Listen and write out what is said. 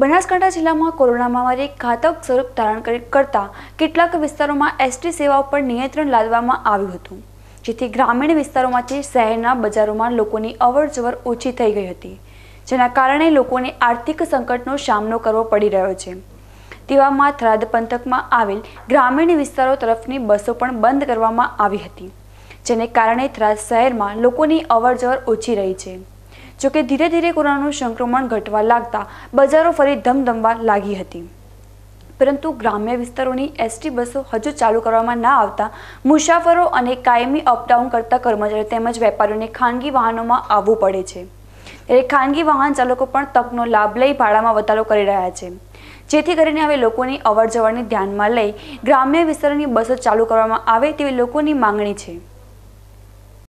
બનાસકાંઠા જિલ્લામાં કોરોના મહામારી ઘાતક સ્વરૂપ ધારણ કરતા કેટલાક વિસ્તારોમાં એસટી સેવા પર નિયંત્રણ લાદવામાં આવ્યું હતું જેથી ગ્રામીણ વિસ્તારોમાંથી શહેરના બજારોમાં લોકોની અવરજવર ઓછી થઈ ગઈ હતી જેના કારણે લોકોને આર્થિક સંકટનો સામનો કરવો પડી રહ્યો છે તેવામાં થરાદ પંથકમાં આવેલ ગ્રામીણ વિસ્તારો તરફની બસો પણ બંધ કરવામાં આવી હતી જેને કારણે થરાદ શહેરમાં લોકોની અવરજવર ઓછી રહી છે જોકે ધીરે ધીરે કોરોનાનું સંક્રમણ ઘટવા લાગતા બજારો ફરી ધમધમવા લાગી હતી પરંતુ ગ્રામ્ય વિસ્તારોની એસટી બસો હજુ ચાલુ કરવામાં ના આવતા મુસાફરો અને કાયમી અપડાઉન કરતા કર્મચારીઓ તેમજ વેપારીઓને ખાનગી વાહનોમાં આવવું પડે છે ત્યારે ખાનગી વાહન ચાલકો પણ તકનો લાભ લઈ ભાડામાં વધારો કરી રહ્યા છે જેથી કરીને હવે લોકોની અવર જવરને ધ્યાનમાં લઈ ગ્રામ્ય વિસ્તારોની બસો ચાલુ કરવામાં આવે તેવી લોકોની માંગણી છે